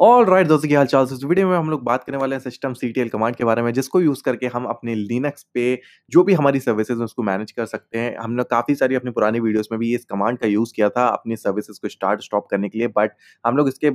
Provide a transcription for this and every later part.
All right दोस्तों की हाल चाल तो इस वीडियो में हम लोग बात करने वाले हैं सिस्टम सी कमांड के बारे में जिसको यूज़ करके हम अपने लिनक्स पे जो भी हमारी सर्विसेज उसको मैनेज कर सकते हैं हमने काफ़ी सारी अपनी पुरानी वीडियोस में भी इस कमांड का यूज़ किया था अपनी सर्विसेज को स्टार्ट स्टॉप करने के लिए बट हम लोग इसके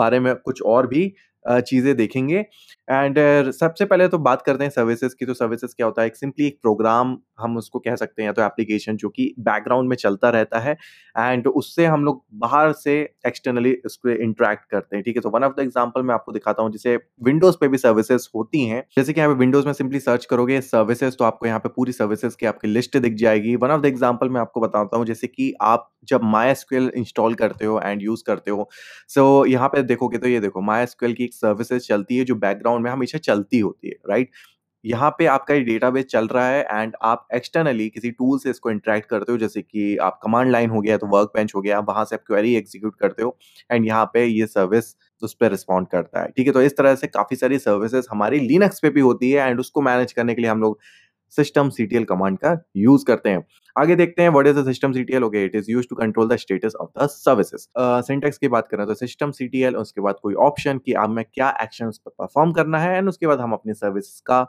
बारे में कुछ और भी चीज़ें देखेंगे एंड uh, सबसे पहले तो बात करते हैं सर्विसेज की तो सर्विसेज क्या होता है सिंपली एक प्रोग्राम हम उसको कह सकते हैं या तो एप्लीकेशन जो कि बैकग्राउंड में चलता रहता है एंड उससे हम लोग बाहर से एक्सटर्नली उसको इंटरेक्ट करते हैं ठीक है तो वन ऑफ द एग्जाम्पल मैं आपको दिखाता हूँ जैसे विंडोज पे भी सर्विसेज होती हैं जैसे कि यहाँ पे विंडोज में सिंपली सर्च करोगे सर्विसेज तो आपको यहाँ पे पूरी सर्विसेज की आपकी लिस्ट दिख जाएगी वन ऑफ द एग्जाम्पल मैं आपको बताता हूँ जैसे कि आप जब माई इंस्टॉल करते हो एंड यूज करते हो सो so, यहाँ पे देखोगे तो ये देखो माई की एक सर्विसेज चलती है जो बैकग्राउंड बैकग्राउंड में हमेशा चलती होती है राइट यहाँ पे आपका ये डेटाबेस चल रहा है एंड आप एक्सटर्नली किसी टूल से इसको इंटरेक्ट करते हो जैसे कि आप कमांड लाइन हो गया तो वर्क बेंच हो गया वहां से आप क्वेरी एग्जीक्यूट करते हो एंड यहाँ पे ये सर्विस उस पर रिस्पॉन्ड करता है ठीक है तो इस तरह से काफ़ी सारी सर्विसेज हमारी लिनक्स पे भी होती है एंड उसको मैनेज करने के लिए हम लोग सिस्टम सीटीएल कमांड का यूज करते हैं आगे देखते हैं what is the system L okay it is use to control the status of the services syntax की बात करें तो सिस्टम सी टी एल उसके बाद कोई ऑप्शन की आप में क्या एक्शन उस पर परफॉर्म करना है एंड उसके बाद हम अपनी सर्विस का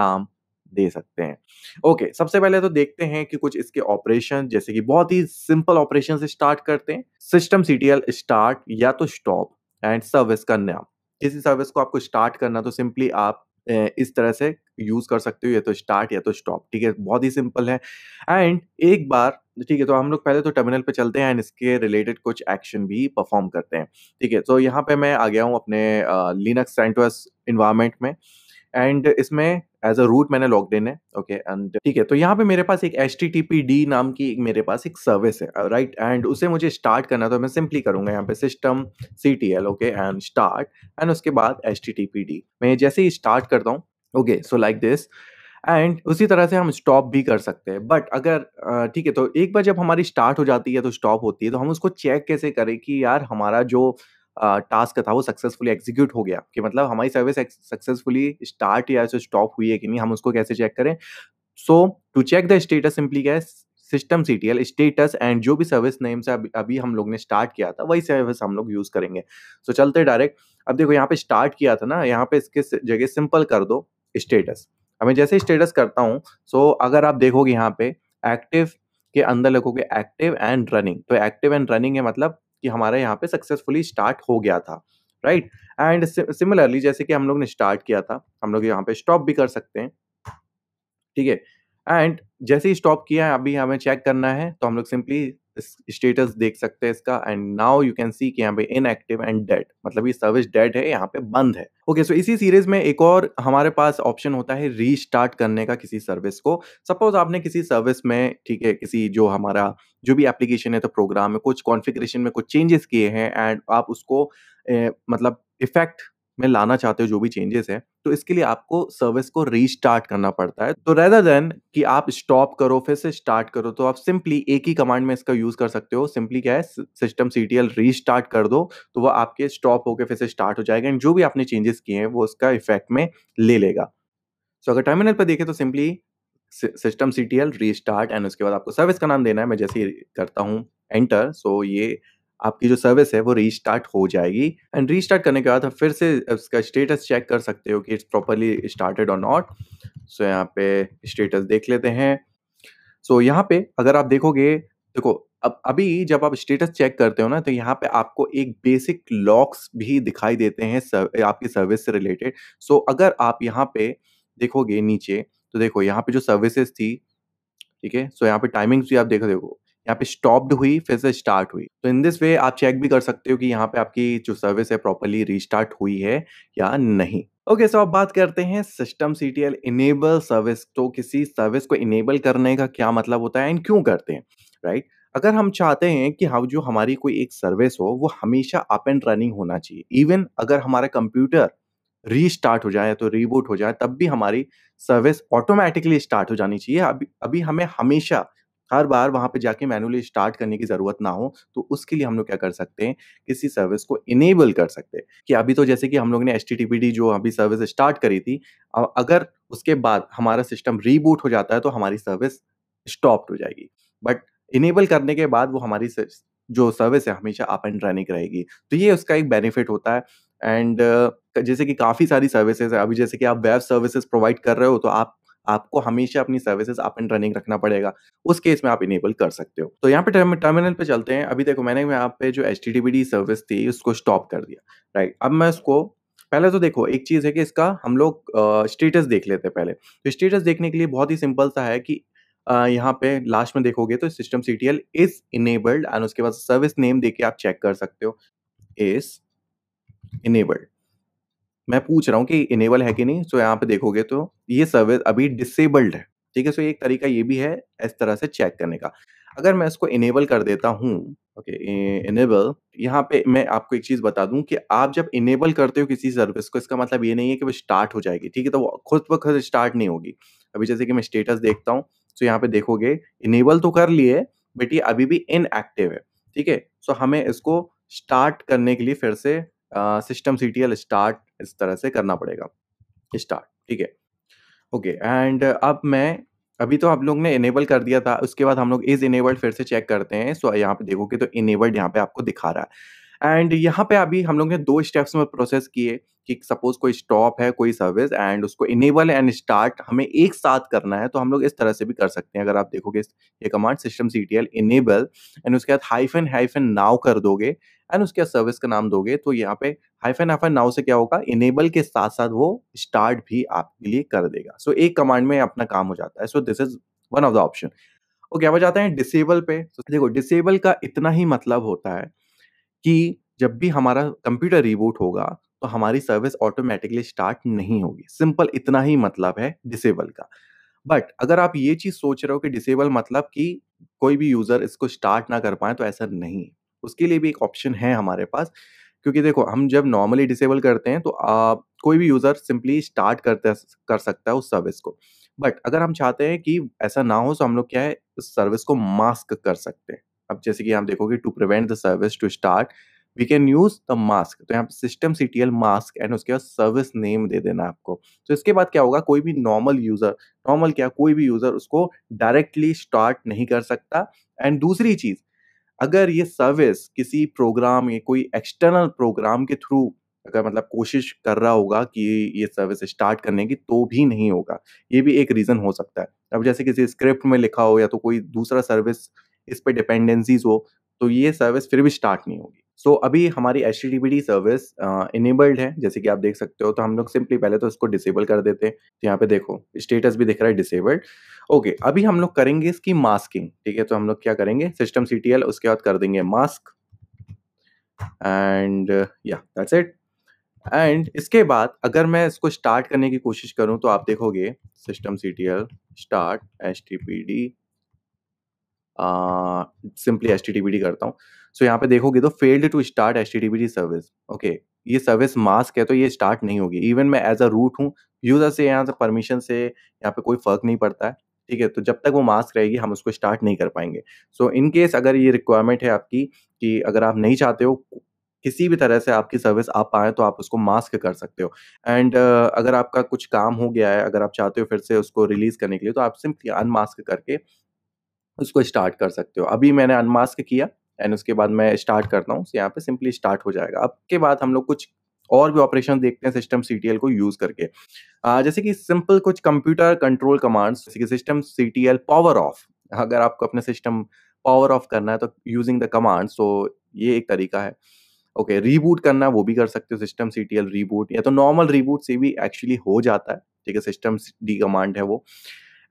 नाम दे सकते हैं ओके okay, सबसे पहले तो देखते हैं कि कुछ इसके ऑपरेशन जैसे कि बहुत ही सिंपल ऑपरेशन से स्टार्ट करते हैं system C T L start या तो स्टॉप एंड सर्विस का नाम किसी सर्विस को आपको स्टार्ट करना तो सिंपली आप इस तरह से यूज कर सकते हो या तो स्टार्ट या तो स्टॉप ठीक है बहुत ही सिंपल है एंड एक बार ठीक है तो हम लोग पहले तो टर्मिनल पे चलते हैं एंड इसके रिलेटेड कुछ एक्शन भी परफॉर्म करते हैं ठीक है तो यहाँ पे मैं आ गया हूँ अपने लिनक्स सेंटोस इन्वायरमेंट में एंड इसमें एज अ रूट मैंने लॉग इन है ओके एंड ठीक है तो यहाँ पे मेरे पास एक H T T P D नाम की मेरे पास एक सर्विस है राइट right? एंड उसे मुझे स्टार्ट करना तो मैं सिंपली करूंगा यहाँ पे system C T L okay and start and उसके बाद H T T P D मैं जैसे ही स्टार्ट करता हूँ okay so like this and उसी तरह से हम स्टॉप भी कर सकते हैं बट अगर ठीक है तो एक बार जब हमारी स्टार्ट हो जाती है तो स्टॉप होती है तो हम उसको चेक कैसे करें कि यार हमारा जो टास्क था वो सक्सेसफुली एग्जीक्यूट हो गया कि मतलब हमारी सर्विस सक्सेसफुली स्टार्ट या स्टॉप हुई है कि नहीं हम उसको कैसे चेक करें so to check the status simply क्या सिस्टम सी स्टेटस एंड जो भी सर्विस नेम से अभी, अभी हम लोग ने स्टार्ट किया था वही सर्विस हम लोग यूज़ करेंगे सो so, चलते डायरेक्ट अब देखो यहाँ पे स्टार्ट किया था ना यहाँ पे इसके जगह सिंपल कर दो स्टेटस मैं जैसे स्टेटस करता हूँ सो so, अगर आप देखोगे यहाँ पे एक्टिव के अंदर लगोगे एक्टिव एंड रनिंग तो एक्टिव एंड रनिंग है मतलब कि हमारे यहाँ पे सक्सेसफुली स्टार्ट हो गया था राइट एंड सिमिलरली जैसे कि हम लोग ने स्टार्ट किया था हम लोग यहाँ पे स्टॉप भी कर सकते हैं ठीक है एंड जैसे ही स्टॉप किया है अभी हमें चेक करना है तो हम लोग सिंपली स्टेटस देख सकते हैं इसका and now you can see कि यहाँ पे इनएक्टिव एंड डेड मतलब ये सर्विस डेड है यहाँ पे बंद है ओके okay, सो so इसी सीरीज में एक और हमारे पास ऑप्शन होता है रीस्टार्ट करने का किसी सर्विस को सपोज आपने किसी सर्विस में ठीक है किसी जो हमारा जो भी एप्लीकेशन है तो प्रोग्राम में कुछ कॉन्फ़िगरेशन में कुछ चेंजेस किए हैं एंड आप उसको ए, मतलब इफेक्ट में लाना चाहते हो जो भी चेंजेस हैं तो इसके लिए आपको सर्विस को रीस्टार्ट करना पड़ता है तो रेदर देन कि आप स्टॉप करो फिर से स्टार्ट करो तो आप सिंपली एक ही कमांड में इसका यूज कर सकते हो सिंपली क्या है system C T L restart कर दो तो वो आपके स्टॉप होकर फिर से स्टार्ट हो जाएगा एंड जो भी आपने चेंजेस किए हैं वो उसका इफेक्ट में ले लेगा सो so, अगर टर्मिनल पर देखें तो simply system C T L restart and उसके बाद आपको सर्विस का नाम देना है मैं जैसे ही करता हूँ एंटर सो ये आपकी जो सर्विस है वो रीस्टार्ट हो जाएगी एंड रीस्टार्ट करने के बाद आप फिर से उसका स्टेटस चेक कर सकते हो कि इट्स प्रॉपरली स्टार्टेड और नॉट सो यहाँ पे स्टेटस देख लेते हैं सो so, यहाँ पे अगर आप देखोगे देखो अब अभी जब आप स्टेटस चेक करते हो ना तो यहाँ पे आपको एक बेसिक लॉक्स भी दिखाई देते हैं सर, आपकी सर्विस से रिलेटेड सो so, अगर आप यहाँ पे देखोगे नीचे तो देखो यहाँ पे जो सर्विसेज थी ठीक है सो यहाँ पे टाइमिंग्स भी आप देखो देखो यहाँ पे स्टॉप्ड हुई फिर से स्टार्ट हुई तो इन दिस वे आप चेक भी कर सकते हो कि यहाँ पे आपकी जो सर्विस है प्रॉपरली रिस्टार्ट हुई है या नहीं ओके okay, सो so अब बात करते हैं system C T L enable service तो किसी सर्विस को इनेबल करने का क्या मतलब होता है एंड क्यों करते हैं राइट right? अगर हम चाहते हैं कि हम जो हमारी कोई एक सर्विस हो वो हमेशा अप एंड रनिंग होना चाहिए इवन अगर हमारा कंप्यूटर रीस्टार्ट हो जाए तो रीबूट हो जाए तब भी हमारी सर्विस ऑटोमेटिकली स्टार्ट हो जानी चाहिए अभी अभी हमें हमेशा हर बार वहाँ पे जाके मैनुअली स्टार्ट करने की ज़रूरत ना हो तो उसके लिए हम लोग क्या कर सकते हैं किसी सर्विस को इनेबल कर सकते हैं कि अभी तो जैसे कि हम लोग ने एस जो अभी सर्विस स्टार्ट करी थी अगर उसके बाद हमारा सिस्टम रीबूट हो जाता है तो हमारी सर्विस स्टॉप्ड हो जाएगी बट इनेबल करने के बाद वो हमारी जो सर्विस है हमेशा अप एंड रनिंग रहेगी तो ये उसका एक बेनिफिट होता है एंड uh, जैसे कि काफ़ी सारी सर्विसेज है अभी जैसे कि आप वेब सर्विसेज प्रोवाइड कर रहे हो तो आप आपको हमेशा अपनी सर्विसेज अप एंड रनिंग रखना पड़ेगा उस केस में आप इनेबल कर सकते हो तो यहाँ पे टर्मिनल पे चलते हैं अभी देखो मैंने यहाँ पे जो एच सर्विस थी उसको स्टॉप कर दिया राइट अब मैं उसको पहले तो देखो एक चीज़ है कि इसका हम लोग स्टेटस देख लेते हैं पहले तो स्टेटस देखने के लिए बहुत ही सिंपल सा है कि यहाँ पे लास्ट में देखोगे तो system C T L is enabled and उसके बाद सर्विस नेम देके आप चेक कर सकते हो इज इनेबल्ड मैं पूछ रहा हूँ कि इनेबल है कि नहीं सो यहाँ पे देखोगे तो ये सर्विस अभी डिसेबल्ड है ठीक है सो एक तरीका ये भी है इस तरह से चेक करने का अगर मैं इसको इनेबल कर देता हूँ ओके इनेबल यहाँ पे मैं आपको एक चीज़ बता दूं कि आप जब इनेबल करते हो किसी सर्विस को इसका मतलब ये नहीं है कि वो स्टार्ट हो जाएगी ठीक है तो वो खुद ब खुद स्टार्ट नहीं होगी अभी जैसे कि मैं स्टेटस देखता हूँ सो यहाँ पे देखोगे इनेबल तो कर लिए बट ये अभी भी इनएक्टिव है ठीक है सो हमें इसको स्टार्ट करने के लिए फिर से सिस्टम सी स्टार्ट इस तरह से करना पड़ेगा स्टार्ट ठीक है ओके एंड अब मैं अभी तो आप लोग ने इनेबल कर दिया था उसके बाद हम लोग इज़ इनेबल्ड फिर से चेक करते हैं सो यहाँ पे देखोगे तो इनेबल्ड यहाँ पे आपको दिखा रहा है एंड यहाँ पे अभी हम लोग ने दो स्टेप्स में प्रोसेस किए कि सपोज कोई स्टॉप है कोई सर्विस एंड उसको इनेबल एंड स्टार्ट हमें एक साथ करना है तो हम लोग इस तरह से भी कर सकते हैं अगर आप देखोगे ये command system C T L enable and उसके बाद हाइफन हाइफन नाव कर दोगे एंड उसके बाद सर्विस का नाम दोगे तो यहाँ पे हाइफन हाइफन नाउ से क्या होगा इनेबल के साथ साथ वो स्टार्ट भी आपके लिए कर देगा सो so, एक कमांड में अपना काम हो जाता है so this is one of the option okay अब जाते हैं डिसेबल पे so, देखो डिसेबल का इतना ही मतलब होता है कि जब भी हमारा कंप्यूटर रिबूट होगा तो हमारी सर्विस ऑटोमेटिकली स्टार्ट नहीं होगी सिंपल इतना ही मतलब है डिसेबल का बट अगर आप ये चीज़ सोच रहे हो कि डिसेबल मतलब कि कोई भी यूज़र इसको स्टार्ट ना कर पाए तो ऐसा नहीं उसके लिए भी एक ऑप्शन है हमारे पास क्योंकि देखो हम जब नॉर्मली डिसेबल करते हैं तो आप कोई भी यूज़र सिंपली स्टार्ट करते कर सकता है उस सर्विस को बट अगर हम चाहते हैं कि ऐसा ना हो तो हम लोग क्या है उस सर्विस को मास्क कर सकते हैं अब जैसे कि आप देखोगे to prevent the service to start we can use the mask तो यहाँ system C T L mask and उसके बाद सर्विस नेम दे देना आपको तो इसके बाद क्या होगा कोई भी नॉर्मल यूजर नॉर्मल क्या कोई भी यूजर उसको डायरेक्टली स्टार्ट नहीं कर सकता एंड दूसरी चीज अगर ये सर्विस किसी प्रोग्राम या कोई एक्सटर्नल प्रोग्राम के थ्रू अगर मतलब कोशिश कर रहा होगा कि ये सर्विस स्टार्ट करने की तो भी नहीं होगा ये भी एक रीज़न हो सकता है अब जैसे किसी स्क्रिप्ट में लिखा हो या तो कोई दूसरा सर्विस इस पर डिपेंडेंसीज हो तो ये सर्विस फिर भी स्टार्ट नहीं होगी सो so, अभी हमारी एच टी सर्विस इनेबल्ड है जैसे कि आप देख सकते हो तो हम लोग सिंपली पहले तो इसको डिसेबल कर देते हैं तो यहाँ पे देखो स्टेटस भी दिख रहा है डिसेबल्ड ओके okay, अभी हम लोग करेंगे इसकी मास्किंग ठीक है तो हम लोग क्या करेंगे सिस्टम सी उसके बाद कर देंगे मास्क एंड या दैट्स इट एंड इसके बाद अगर मैं इसको स्टार्ट करने की कोशिश करूं तो आप देखोगे system C T L start H T P D simply H करता हूँ सो so, यहाँ पे देखोगे तो failed to start H service okay ये सर्विस मास्क है तो ये स्टार्ट नहीं होगी इवन मैं एज अ रूट हूँ यूजर से यहाँ से परमिशन से यहाँ पे कोई फर्क नहीं पड़ता है ठीक है तो जब तक वो मास्क रहेगी हम उसको स्टार्ट नहीं कर पाएंगे सो so, इन केस अगर ये रिक्वायरमेंट है आपकी कि अगर आप नहीं चाहते हो किसी भी तरह से आपकी सर्विस आ आप पाए तो आप उसको मास्क कर सकते हो एंड uh, अगर आपका कुछ काम हो गया है अगर आप चाहते हो फिर से उसको रिलीज करने के लिए तो आप सिंपली अनमास्क करके उसको स्टार्ट कर सकते हो अभी मैंने अनमास्क किया एंड उसके बाद मैं स्टार्ट करता हूँ यहाँ पे सिंपली स्टार्ट हो जाएगा अब के बाद हम लोग कुछ और भी ऑपरेशन देखते हैं सिस्टम सी को यूज करके आ, जैसे कि सिंपल कुछ कंप्यूटर कंट्रोल कमांड्स जैसे कि सिस्टम सी पावर ऑफ अगर आपको अपने सिस्टम पावर ऑफ करना है तो यूजिंग द कमांड्स तो ये एक तरीका है ओके okay, रीबूट करना वो भी कर सकते हो सिस्टम सी रीबूट या तो नॉर्मल रीबूट से भी एक्चुअली हो जाता है ठीक है सिस्टम डी कमांड है वो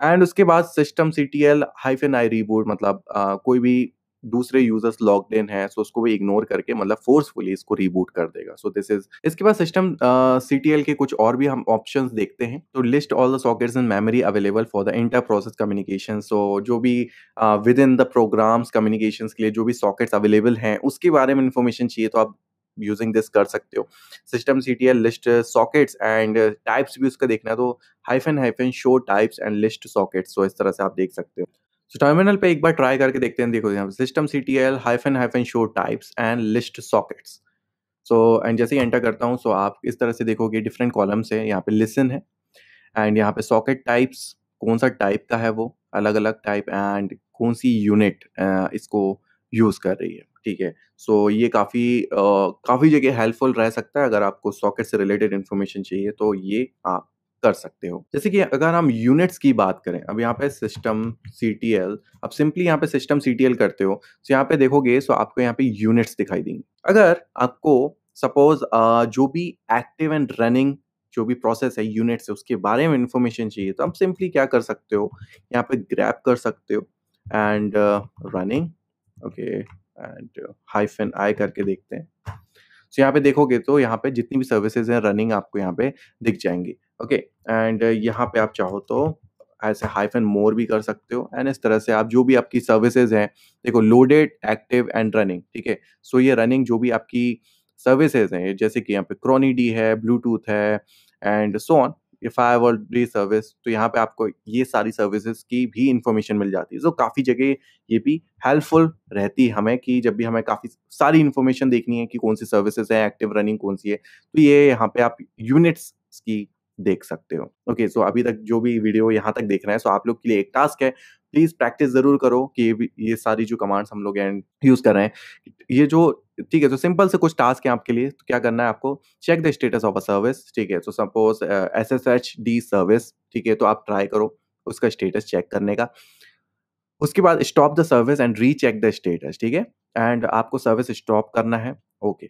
एंड उसके बाद system C T L hyphen I reboot मतलब आ, कोई भी दूसरे यूजर्स लॉग इन है सो उसको भी इग्नोर करके मतलब फोर्सफुली इसको रिबूट कर देगा सो दिस इज इसके बाद सिस्टम सी टी एल के कुछ और भी हम ऑप्शन देखते हैं तो list all the sockets in memory available for the inter process communication so जो भी within the programs communication के लिए जो भी सॉकेट्स अवेलेबल हैं उसके बारे में इन्फॉर्मेशन चाहिए तो आप यूजिंग दिस कर सकते हो system C T L list sockets and types भी उसका देखना है तो hyphen hyphen show types and list sockets तो इस तरह से आप देख सकते हो सो टर्मिनल पे एक बार ट्राई करके देखते हैं देखो यहाँ system C T L hyphen hyphen show types and list sockets so and जैसे ही एंटर करता हूँ सो so आप इस तरह से देखोगे डिफरेंट कॉलम्स है यहाँ पे लिसन है एंड यहाँ पे सॉकेट टाइप्स कौन सा टाइप का है वो अलग अलग टाइप एंड कौन सी यूनिट इसको यूज़ कर रही है, ठीक है? सो ये काफ़ी काफ़ी जगह हेल्पफुल रह सकता है अगर आपको सॉकेट से रिलेटेड इन्फॉर्मेशन चाहिए तो ये आप कर सकते हो। जैसे कि अगर हम यूनिट्स की बात करें, अब यहाँ पे सिस्टम सी टी एल अब सिंपली यहाँ पे सिस्टम सी टी एल करते हो, तो यहाँ पे देखोगे सो आपको यहाँ पे यूनिट्स दिखाई देंगे अगर आपको सपोज़ जो भी एक्टिव एंड रनिंग जो भी प्रोसेस है यूनिट्स है उसके बारे में इंफॉर्मेशन चाहिए तो आप सिंपली क्या कर सकते हो, यहाँ पे ग्रैप कर सकते हो and running okay and hyphen I करके देखते हैं सो so, यहाँ पे देखोगे तो यहाँ पे जितनी भी सर्विसेज हैं रनिंग आपको यहाँ पे दिख जाएंगी ओके एंड uh, यहाँ पे आप चाहो तो ऐसे हाइफन मोर भी कर सकते हो एंड इस तरह से आप जो भी आपकी सर्विसेज हैं देखो लोडेड एक्टिव एंड रनिंग ठीक है सो ये रनिंग जो भी आपकी सर्विसेज हैं जैसे कि यहाँ पे क्रोनीडी है ब्लूटूथ है and so on if I have the service तो यहाँ पे आपको ये सारी सर्विसेज की भी इंफॉर्मेशन मिल जाती है सो काफ़ी जगह ये भी हेल्पफुल रहती है हमें कि जब भी हमें काफ़ी सारी इंफॉर्मेशन देखनी है कि कौन सी सर्विसेज हैं एक्टिव रनिंग कौन सी है तो ये यहाँ पे आप यूनिट्स की देख सकते हो ओके okay, सो so अभी तक जो भी वीडियो यहाँ तक देख रहे हैं सो so आप लोग के लिए एक टास्क है प्लीज प्रैक्टिस जरूर करो कि ये ये सारी जो कमांड्स हम लोग यूज कर रहे हैं ये जो ठीक है तो सिंपल से कुछ टास्क है आपके लिए तो क्या करना है आपको check the status of a service ठीक है तो suppose S S H D service ठीक है तो आप ट्राई करो उसका स्टेटस चेक करने का उसके बाद stop the service and recheck the status ठीक है एंड आपको सर्विस स्टॉप करना है ओके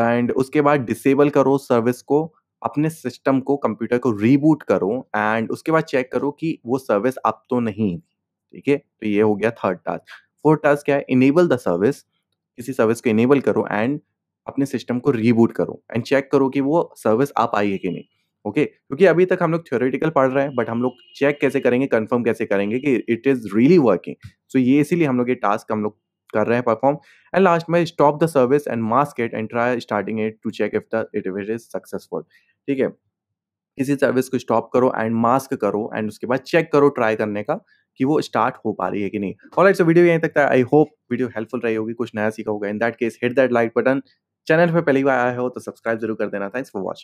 एंड उसके बाद डिसेबल करो सर्विस को अपने सिस्टम को कंप्यूटर को रीबूट करो एंड उसके बाद चेक करो कि वो सर्विस अब तो नहीं ठीक है तो ये हो गया थर्ड टास्क फोर्थ टास्क क्या है इनेबल द सर्विस किसी सर्विस को इनेबल करो एंड अपने सिस्टम को रीबूट करो एंड चेक करो कि वो सर्विस आप आई है कि नहीं ओके okay? क्योंकि अभी तक हम लोग थ्योरेटिकल पढ़ रहे हैं बट हम लोग चेक कैसे करेंगे कंफर्म कैसे करेंगे कि it is really working so ये इसीलिए हम लोग ये टास्क हम लोग कर रहे हैं परफॉर्म एंड लास्ट में stop the service and mask it and try starting it to check if the it is successful ठीक है किसी सर्विस को स्टॉप करो एंड मास्क करो एंड उसके बाद चेक करो ट्राई करने का कि वो स्टार्ट हो पा रही है कि नहीं और इट्स वीडियो यहीं तक था आई होप वीडियो हेल्पफुल रही होगी कुछ नया सीखा होगा in that case hit that like button channel पर पहली बार आया हो तो सब्सक्राइब जरूर कर देना थैंक्स फॉर वॉचिंग